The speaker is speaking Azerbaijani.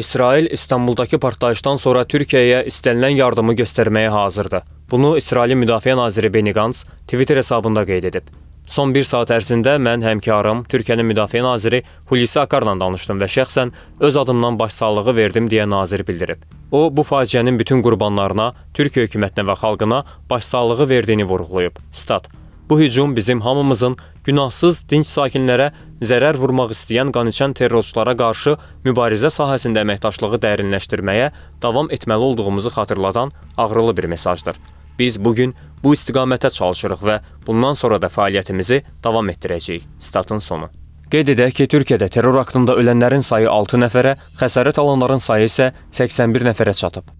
İsrail İstanbuldakı partlayışdan sonra Türkiyəyə istənilən yardımı göstərməyə hazırdır. Bunu İsrailin Müdafiə naziri Benny Gantz Twitter hesabında qeyd edib. Son bir saat ərzində mən həmkarım Türkiyənin Müdafiə naziri Hulusi Akarla danışdım və şəxsən öz adımdan başsağlığı verdim deyə nazir bildirib. O, bu faciənin bütün qurbanlarına, Türkiyə hökumətinə və xalqına başsağlığı verdiyini vurğulayıb. Stat: Bu hücum bizim hamımızın günahsız dinc sakinlərə zərər vurmaq istəyən qaniçən terrorçulara qarşı mübarizə sahəsində əməkdaşlığı dərinləşdirməyə davam etməli olduğumuzu xatırladan ağrılı bir mesajdır. Biz bugün bu istiqamətə çalışırıq və bundan sonra da fəaliyyətimizi davam etdirəcəyik. Statın sonu. Qeyd edək ki, Türkiyədə terror haqqında ölənlərin sayı 6 nəfərə, xəsarət alanların sayı isə 81 nəfərə çatıb.